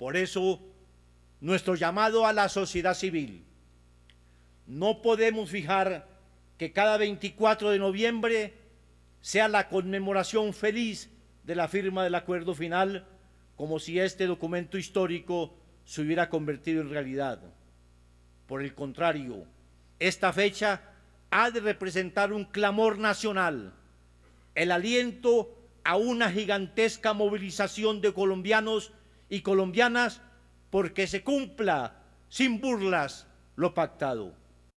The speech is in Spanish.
Por eso, nuestro llamado a la sociedad civil. No podemos fijar que cada 24 de noviembre sea la conmemoración feliz de la firma del acuerdo final, como si este documento histórico se hubiera convertido en realidad. Por el contrario, esta fecha ha de representar un clamor nacional, el aliento a una gigantesca movilización de colombianos y colombianas porque se cumpla sin burlas lo pactado.